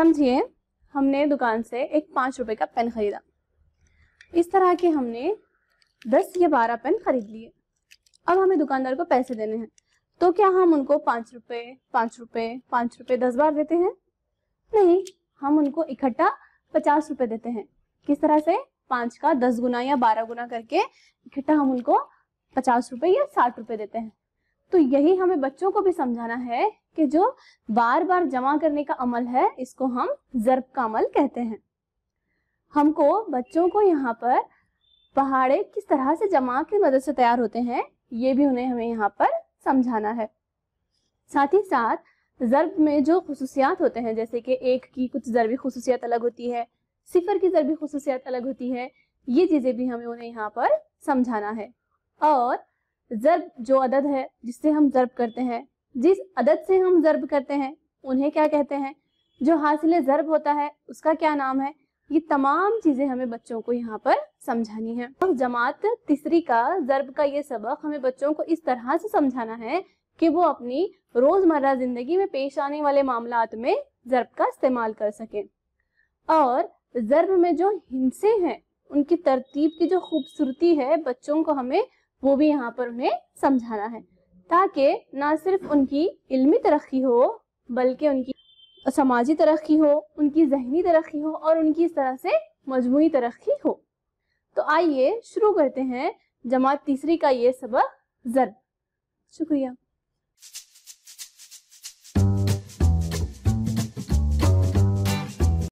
समझिए हमने दुकान से एक पाँच रुपए का पेन खरीदा इस तरह के हमने दस या बारह पेन खरीद लिए अब हमें दुकानदार को पैसे देने हैं तो क्या हम उनको पाँच रुपए पाँच रुपए पाँच रुपए दस बार देते हैं नहीं हम उनको इकट्ठा पचास रुपए देते हैं किस तरह से पाँच का दस गुना या बारह गुना करके इकट्ठा हम उनको पचास रुपए या साठ रुपए देते हैं तो यही हमें बच्चों को भी समझाना है कि जो बार बार जमा करने का अमल है इसको हम जर्ब का अमल कहते हैं हमको बच्चों को यहाँ पर पहाड़े किस तरह से जमा की मदद से तैयार होते हैं ये भी उन्हें हमें यहाँ पर समझाना है साथ ही साथ जर्ब में जो खसूसियात होते हैं जैसे कि एक की कुछ जरबी खसूसियात अलग होती है सिफर की जरबी खसूसियात अलग होती है ये चीज़ें भी हमें उन्हें यहाँ पर समझाना है और जरब जो अदद है जिससे हम जरब करते हैं जिस अदद से हम ज़रब करते हैं उन्हें क्या कहते हैं जो हासिल जर्ब होता है उसका क्या नाम है ये तमाम चीज़ें हमें बच्चों को यहाँ पर समझानी है तो जमात तीसरी का जर्ब का ये सबक हमें बच्चों को इस तरह से समझाना है कि वो अपनी रोज़मर्रा ज़िंदगी में पेश आने वाले मामला में ज़रब का इस्तेमाल कर सके और ज़रब में जो हिंसे हैं उनकी तरतीब की जो खूबसूरती है बच्चों को हमें वो भी यहाँ पर उन्हें समझाना है ताकि ना सिर्फ उनकी इल्मी तरक्की हो बल्कि उनकी समाजी तरक्की हो उनकी जहनी तरक्की हो और उनकी इस तरह से मजमू तरक्की हो तो आइए शुरू करते हैं जमात तीसरी का ये सबक ज़र शुक्रिया